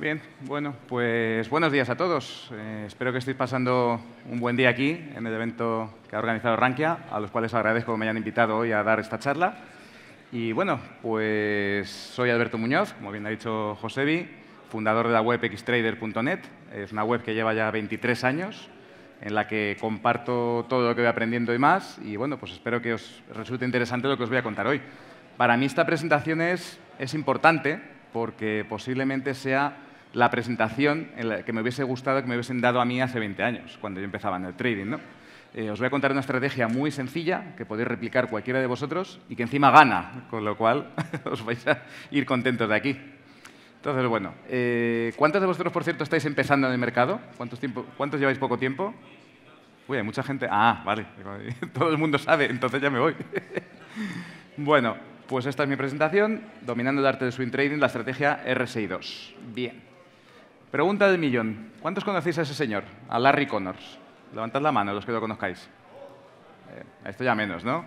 Bien, bueno, pues buenos días a todos. Eh, espero que estéis pasando un buen día aquí en el evento que ha organizado Rankia, a los cuales agradezco que me hayan invitado hoy a dar esta charla. Y bueno, pues soy Alberto Muñoz, como bien ha dicho Josebi, fundador de la web xtrader.net. Es una web que lleva ya 23 años, en la que comparto todo lo que voy aprendiendo y más. Y bueno, pues espero que os resulte interesante lo que os voy a contar hoy. Para mí esta presentación es importante porque posiblemente sea la presentación que me hubiese gustado que me hubiesen dado a mí hace 20 años, cuando yo empezaba en el trading. Eh, os voy a contar una estrategia muy sencilla que podéis replicar cualquiera de vosotros y que encima gana, con lo cual os vais a ir contentos de aquí. Entonces, bueno, eh, ¿cuántos de vosotros, por cierto, estáis empezando en el mercado? ¿Cuántos, ¿Cuántos lleváis poco tiempo? Uy, hay mucha gente. Ah, vale. Todo el mundo sabe, entonces ya me voy. bueno, pues esta es mi presentación, dominando el arte de swing trading, la estrategia RSI2. Bien. Pregunta del millón. ¿Cuántos conocéis a ese señor? A Larry Connors. Levantad la mano los que lo conozcáis. Eh, esto ya menos, ¿no?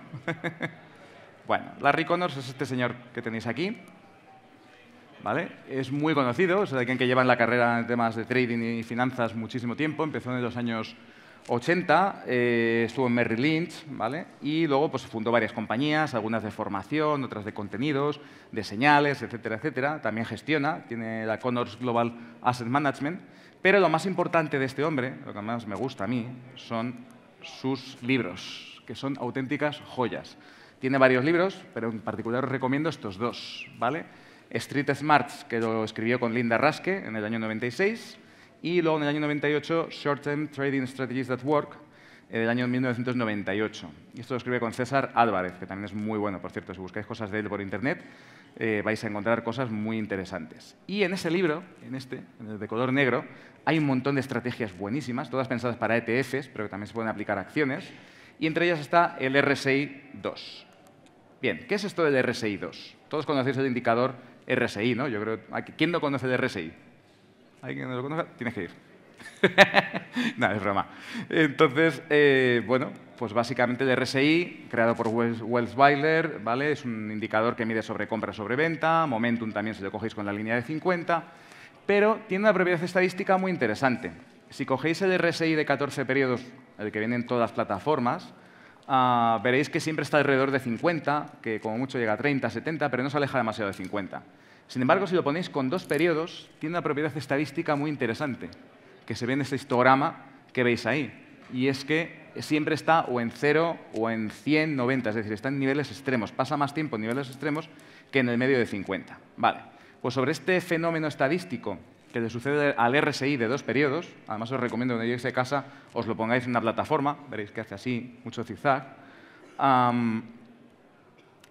bueno, Larry Connors es este señor que tenéis aquí. ¿Vale? Es muy conocido, es alguien que lleva en la carrera en temas de trading y finanzas muchísimo tiempo. Empezó en los años 80 eh, estuvo en Merrill Lynch, ¿vale? Y luego pues, fundó varias compañías, algunas de formación, otras de contenidos, de señales, etcétera, etcétera. También gestiona, tiene la Connors Global Asset Management. Pero lo más importante de este hombre, lo que más me gusta a mí, son sus libros, que son auténticas joyas. Tiene varios libros, pero en particular os recomiendo estos dos, ¿vale? Street Smarts, que lo escribió con Linda Raske en el año 96, y luego en el año 98, Short Term Trading Strategies That Work, eh, el año 1998. Y esto lo escribe con César Álvarez, que también es muy bueno, por cierto. Si buscáis cosas de él por internet, eh, vais a encontrar cosas muy interesantes. Y en ese libro, en este, en el de color negro, hay un montón de estrategias buenísimas, todas pensadas para ETFs, pero que también se pueden aplicar a acciones. Y entre ellas está el RSI 2. Bien, ¿qué es esto del RSI 2? Todos conocéis el indicador RSI, ¿no? Yo creo, ¿quién no conoce el RSI? alguien no lo conozca, tienes que ir. Nada es broma. Entonces, eh, bueno, pues básicamente el RSI, creado por Wells Weiler, ¿vale? Es un indicador que mide sobre compra, sobre venta, momentum también si lo cogéis con la línea de 50, pero tiene una propiedad estadística muy interesante. Si cogéis el RSI de 14 periodos, el que vienen todas las plataformas, ah, veréis que siempre está alrededor de 50, que como mucho llega a 30, 70, pero no se aleja demasiado de 50. Sin embargo, si lo ponéis con dos periodos, tiene una propiedad estadística muy interesante, que se ve en este histograma que veis ahí. Y es que siempre está o en 0 o en 190, es decir, está en niveles extremos. Pasa más tiempo en niveles extremos que en el medio de 50. Vale. Pues sobre este fenómeno estadístico que le sucede al RSI de dos periodos, además os recomiendo cuando lleguéis a casa os lo pongáis en una plataforma, veréis que hace así, mucho zigzag,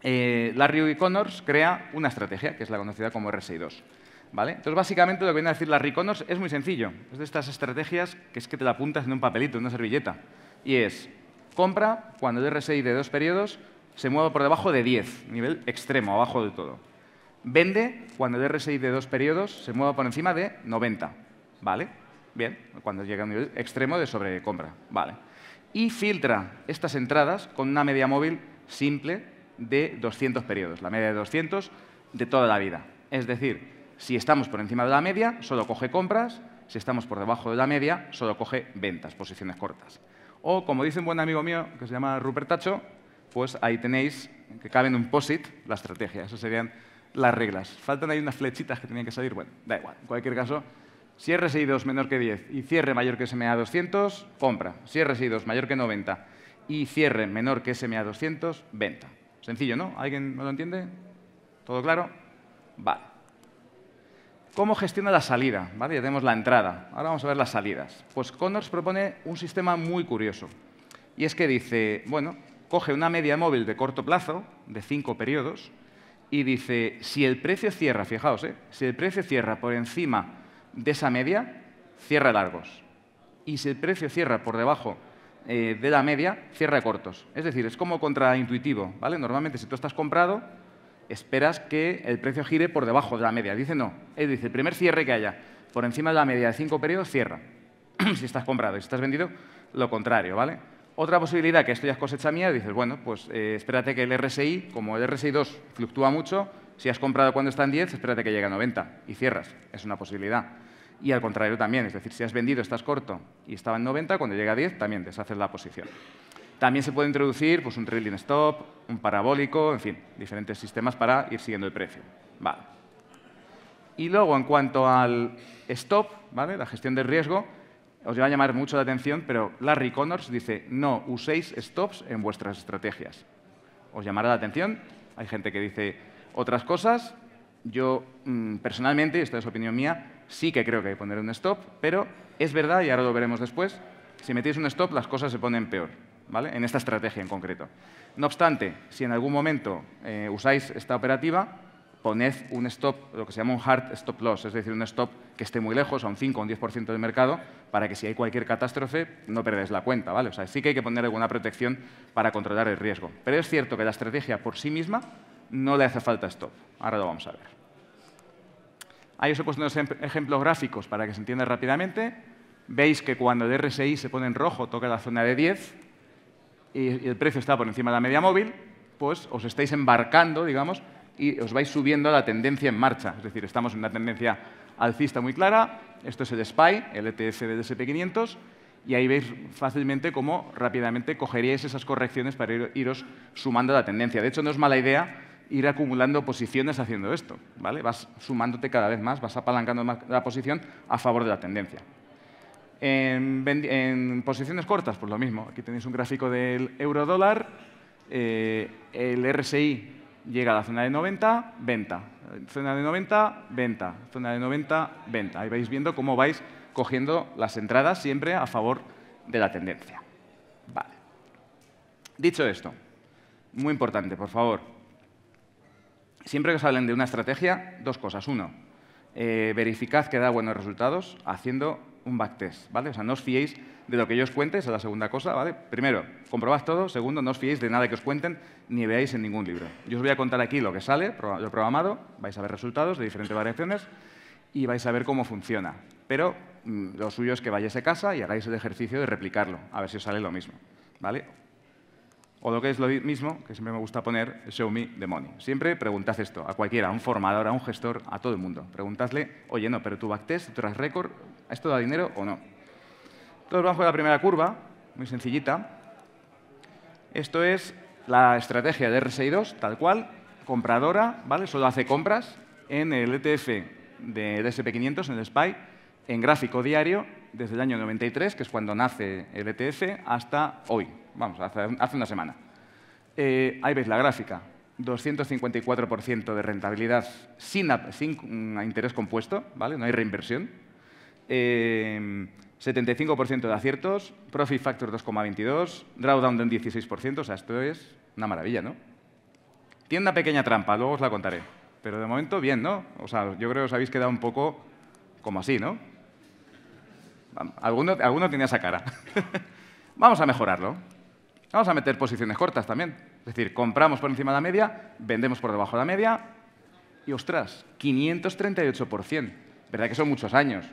eh, la Larry Connors crea una estrategia, que es la conocida como RSI2. ¿Vale? Entonces, básicamente lo que viene a decir Larry Connors es muy sencillo. Es de estas estrategias que es que te la apuntas en un papelito, en una servilleta. Y es, compra cuando el RSI de dos periodos se mueva por debajo de 10, nivel extremo, abajo de todo. Vende cuando el RSI de dos periodos se mueva por encima de 90. ¿Vale? Bien, cuando llega a un nivel extremo de sobrecompra. Vale. Y filtra estas entradas con una media móvil simple de 200 periodos, la media de 200 de toda la vida. Es decir, si estamos por encima de la media, solo coge compras, si estamos por debajo de la media, solo coge ventas, posiciones cortas. O, como dice un buen amigo mío que se llama Rupert Tacho, pues ahí tenéis que en un POSIT la estrategia. Esas serían las reglas. Faltan ahí unas flechitas que tenían que salir. Bueno, da igual. En cualquier caso, si RSI2 menor que 10 y cierre mayor que SMA200, compra. Si RSI2 mayor que 90 y cierre menor que SMA200, venta. Sencillo, ¿no? ¿Alguien no lo entiende? ¿Todo claro? Vale. ¿Cómo gestiona la salida? Ya tenemos la entrada. Ahora vamos a ver las salidas. Pues Connors propone un sistema muy curioso. Y es que dice, bueno, coge una media móvil de corto plazo, de cinco periodos, y dice, si el precio cierra, fijaos, ¿eh? si el precio cierra por encima de esa media, cierra largos. Y si el precio cierra por debajo eh, de la media, cierra cortos. Es decir, es como contraintuitivo. ¿vale? Normalmente, si tú estás comprado, esperas que el precio gire por debajo de la media. Dice no. dice, el primer cierre que haya por encima de la media de cinco periodos, cierra. si estás comprado y si estás vendido, lo contrario. ¿vale? Otra posibilidad, que esto ya es cosecha mía, dices, bueno, pues eh, espérate que el RSI, como el RSI 2 fluctúa mucho, si has comprado cuando está en 10, espérate que llegue a 90 y cierras. Es una posibilidad y al contrario también. Es decir, si has vendido, estás corto y estaba en 90, cuando llega a 10 también deshaces la posición. También se puede introducir pues, un trailing stop, un parabólico, en fin, diferentes sistemas para ir siguiendo el precio. Y luego, en cuanto al stop, ¿vale? la gestión del riesgo, os va a llamar mucho la atención, pero Larry Connors dice, no uséis stops en vuestras estrategias. Os llamará la atención. Hay gente que dice otras cosas. Yo, mm, personalmente, y esta es opinión mía, Sí que creo que hay que poner un stop, pero es verdad, y ahora lo veremos después, si metéis un stop las cosas se ponen peor, ¿vale? En esta estrategia en concreto. No obstante, si en algún momento eh, usáis esta operativa, poned un stop, lo que se llama un hard stop loss, es decir, un stop que esté muy lejos, a un 5 o un 10% del mercado, para que si hay cualquier catástrofe no perdáis la cuenta, ¿vale? O sea, sí que hay que poner alguna protección para controlar el riesgo. Pero es cierto que la estrategia por sí misma no le hace falta stop. Ahora lo vamos a ver. Ahí os he puesto unos em-, ejemplos gráficos para que se entienda rápidamente. Veis que cuando el RSI se pone en rojo toca la zona de 10 y el precio está por encima de la media móvil, pues os estáis embarcando, digamos, y os vais subiendo a la tendencia en marcha. Es decir, estamos en una tendencia alcista muy clara. Esto es el SPY, el ETF del SP500, y ahí veis fácilmente cómo rápidamente cogeríais esas correcciones para iros sumando a la tendencia. De hecho, no es mala idea ir acumulando posiciones haciendo esto. ¿vale? Vas sumándote cada vez más, vas apalancando la posición a favor de la tendencia. En, posiciones cortas, pues lo mismo. Aquí tenéis un gráfico del euro-dólar. Eh, el RSI llega a la zona de 90, venta. Zona de 90, venta. Zona de 90, venta. Ahí vais viendo cómo vais cogiendo las entradas siempre a favor de la tendencia. Dicho esto, muy importante, por favor, Siempre que os hablen de una estrategia, dos cosas. Uno, eh, verificad que da buenos resultados haciendo un backtest, ¿vale? O sea, no os fiéis de lo que yo os cuente, esa es la segunda cosa, ¿vale? Primero, comprobad todo. Segundo, no os fiéis de nada que os cuenten ni veáis en ningún libro. Yo os voy a contar aquí lo que sale, lo programado, vais a ver resultados de diferentes variaciones y vais a ver cómo funciona. Pero mm, lo suyo es que vayáis a casa y hagáis el ejercicio de replicarlo, a ver si os sale lo mismo, ¿vale? O lo que es lo mismo, que siempre me gusta poner, show me the money. Siempre preguntad esto a cualquiera, a un formador, a un gestor, a todo el mundo. Preguntadle, oye, no, pero tu backtest, tú récord, record, ¿esto da dinero o no? Entonces vamos la primera curva, muy sencillita. Esto es la estrategia de RSI2, tal cual, compradora, ¿vale? Solo hace compras en el ETF de SP500, en el SPY, en gráfico diario, desde el año 93, que es cuando nace el ETF, hasta hoy, vamos, hace, una semana. Eh, ahí veis la gráfica, 254% de rentabilidad sin, mm, interés compuesto, ¿vale? no hay reinversión. 75% eh, de aciertos, profit factor 2,22, drawdown de un 16%, o sea, esto es una maravilla, ¿no? Tiene una pequeña trampa, luego os la contaré. Pero de momento, bien, ¿no? O sea, yo creo que os habéis quedado un poco como así, ¿no? Alguno, alguno tenía esa cara. Vamos a mejorarlo. Vamos a meter posiciones cortas también. Es decir, compramos por encima de la media, vendemos por debajo de la media y, ostras, 538%. Verdad que son muchos años,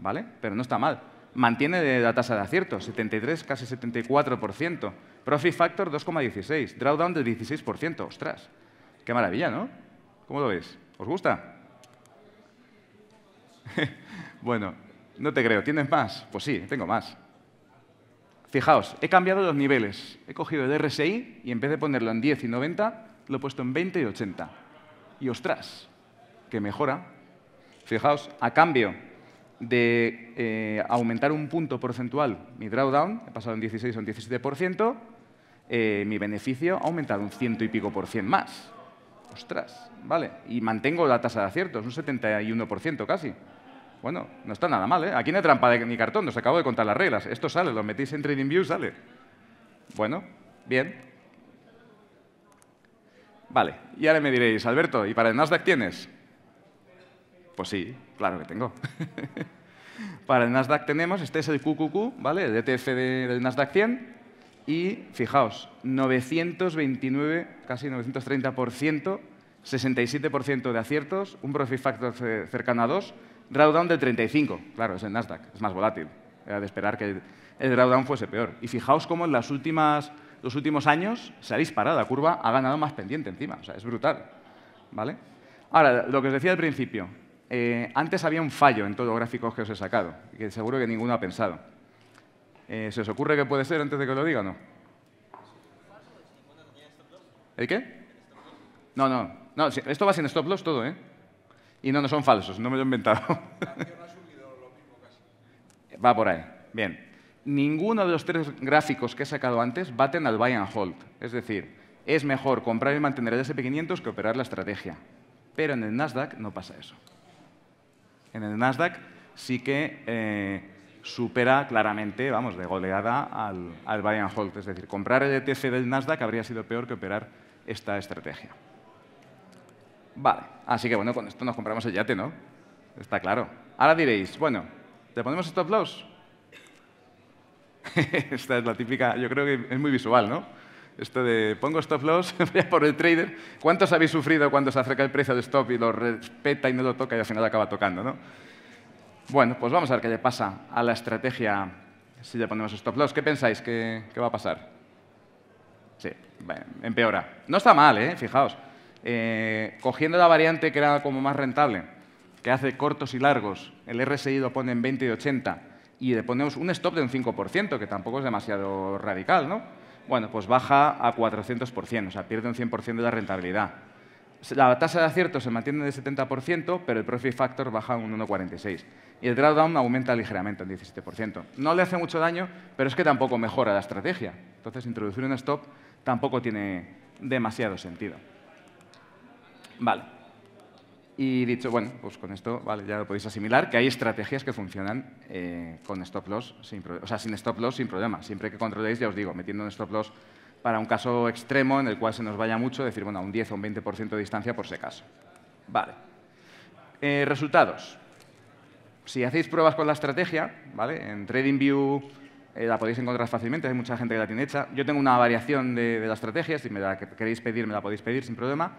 ¿vale? Pero no está mal. Mantiene la tasa de acierto, 73, casi 74%. Profit factor 2,16. Drawdown del 16%. Ostras, qué maravilla, ¿no? ¿Cómo lo veis? ¿Os gusta? bueno, no te creo. ¿Tienes más? Pues sí, tengo más. Fijaos, he cambiado los niveles. He cogido el RSI y en vez de ponerlo en 10 y 90, lo he puesto en 20 y 80. Y ostras, que mejora. Fijaos, a cambio de eh, aumentar un punto porcentual mi drawdown, he pasado en 16 a un 17%, eh, mi beneficio ha aumentado un ciento y pico por cien más. Ostras, ¿vale? Y mantengo la tasa de aciertos, un 71% casi. Bueno, no está nada mal, ¿eh? Aquí no hay trampa de, ni cartón, os acabo de contar las reglas. Esto sale, lo metís en TradingView, sale. Bueno, bien. Vale, y ahora me diréis, Alberto, ¿y para el Nasdaq tienes? Pues sí, claro que tengo. para el Nasdaq tenemos, este es el QQQ, ¿vale? El ETF del Nasdaq 100. Y fijaos, 929, casi 930%, 67% de aciertos, un profit factor cercano a 2, drawdown del 35, claro, es el Nasdaq, es más volátil. Era de esperar que el drawdown fuese peor. Y fijaos cómo en los últimos años se ha disparado, la curva ha ganado más pendiente encima, o sea, es brutal. ¿Vale? Ahora, lo que os decía al principio, eh, antes había un fallo en todos los gráficos que os he sacado, que seguro que ninguno ha pensado. Eh, ¿Se os ocurre que puede ser antes de que lo diga o no? ¿El qué? No, no, no, esto va sin stop loss todo, ¿eh? Y no, no son falsos, no me lo he inventado. Va por ahí. Bien. Ninguno de los tres gráficos que he sacado antes baten al buy and hold. Es decir, es mejor comprar y mantener el SP500 que operar la estrategia. Pero en el Nasdaq no pasa eso. En el Nasdaq sí que eh, supera claramente, vamos, de goleada al, al buy and hold. Es decir, comprar el ETF del Nasdaq habría sido peor que operar esta estrategia. Vale, así que bueno, con esto nos compramos el yate, ¿no? Está claro. Ahora diréis, bueno, ¿te ponemos stop loss? Esta es la típica, yo creo que es muy visual, ¿no? Esto de pongo stop loss por el trader. ¿Cuántos habéis sufrido cuando se acerca el precio de stop y lo respeta y no lo toca y al final acaba tocando, ¿no? Bueno, pues vamos a ver qué le pasa a la estrategia si le ponemos stop loss. ¿Qué pensáis que, va a pasar? Sí, empeora. No está mal, ¿eh? Fijaos. Eh, cogiendo la variante que era como más rentable, que hace cortos y largos, el RSI lo pone en 20 y 80, y le ponemos un stop de un 5%, que tampoco es demasiado radical, ¿no? Bueno, pues baja a 400%, o sea, pierde un 100% de la rentabilidad. La tasa de acierto se mantiene en el 70%, pero el profit factor baja un 1,46. Y el drawdown aumenta ligeramente, un 17%. No le hace mucho daño, pero es que tampoco mejora la estrategia. Entonces, introducir un stop tampoco tiene demasiado sentido. Vale. Y dicho, bueno, pues con esto vale, ya lo podéis asimilar, que hay estrategias que funcionan eh, con stop loss, sin o sea, sin stop loss sin problema. Siempre que controléis, ya os digo, metiendo un stop loss para un caso extremo en el cual se nos vaya mucho, decir, bueno, a un 10 o un 20% de distancia por si acaso. Vale. Eh, resultados. Si hacéis pruebas con la estrategia, ¿vale? En TradingView eh, la podéis encontrar fácilmente, hay mucha gente que la tiene hecha. Yo tengo una variación de, de la estrategia, si me la queréis pedir, me la podéis pedir sin problema.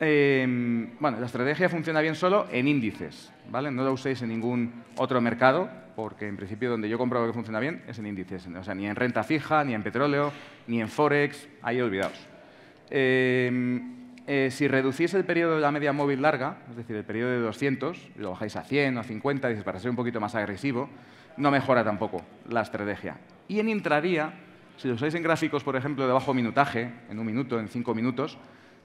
Em, bueno, la estrategia funciona bien solo en índices, ¿vale? No la uséis en ningún otro mercado, porque en principio donde yo lo que funciona bien es en índices. O sea, ni en renta fija, ni en petróleo, ni en forex, ahí olvidaos. Em, eh, si reducís el periodo de la media móvil larga, es decir, el periodo de 200, y lo bajáis a 100 o a 50, dices, para ser un poquito más agresivo, no mejora tampoco la estrategia. Y en intradía, si lo usáis en gráficos, por ejemplo, de bajo minutaje, en un minuto, en cinco minutos,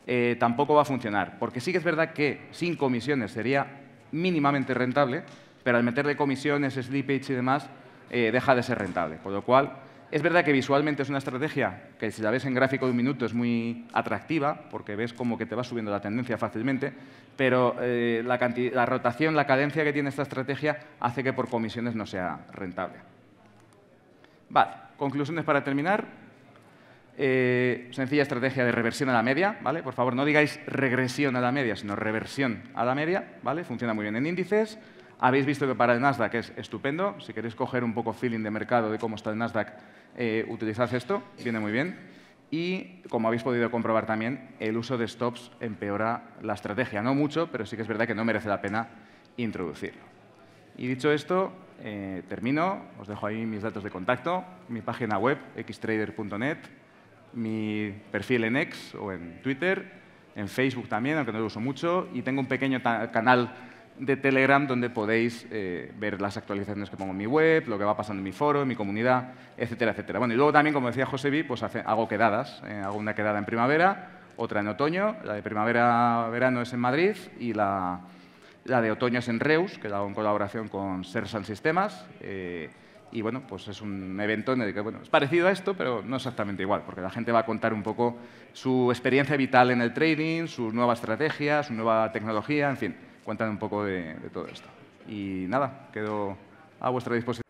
eh, tampoco va a funcionar. Porque sí que es verdad que sin comisiones sería mínimamente rentable, pero al meterle comisiones, slippage y demás, eh, deja de ser rentable. Por lo cual, es verdad que visualmente es una estrategia que si la ves en gráfico de un minuto es muy atractiva, porque ves como que te va subiendo la tendencia fácilmente, pero eh, la, la rotación, la cadencia que tiene esta estrategia hace que por comisiones no sea rentable. Vale, conclusiones para terminar. Eh, sencilla estrategia de reversión a la media, ¿vale? Por favor, no digáis regresión a la media, sino reversión a la media, ¿vale? Funciona muy bien en índices. Habéis visto que para el Nasdaq es estupendo. Si queréis coger un poco feeling de mercado de cómo está el Nasdaq, eh, utilizad esto, viene muy bien. Y, como habéis podido comprobar también, el uso de stops empeora la estrategia. No mucho, pero sí que es verdad que no merece la pena introducirlo. Y dicho esto, eh, termino. Os dejo ahí mis datos de contacto, mi página web, xtrader.net mi perfil en X o en Twitter, en Facebook también, aunque no lo uso mucho, y tengo un pequeño canal de Telegram donde podéis eh, ver las actualizaciones que pongo en mi web, lo que va pasando en mi foro, en mi comunidad, etcétera, etcétera. Bueno, y luego también, como decía Josebi, pues hago quedadas. Eh, hago una quedada en primavera, otra en otoño. La de primavera-verano es en Madrid y la, de otoño es en Reus, que la hago en colaboración con Sersan Sistemas. Eh, y bueno, pues es un evento en el que, bueno, es parecido a esto, pero no exactamente igual, porque la gente va a contar un poco su experiencia vital en el trading, su nueva estrategia, su nueva tecnología, en fin, cuentan un poco de todo esto. Y nada, quedo a vuestra disposición.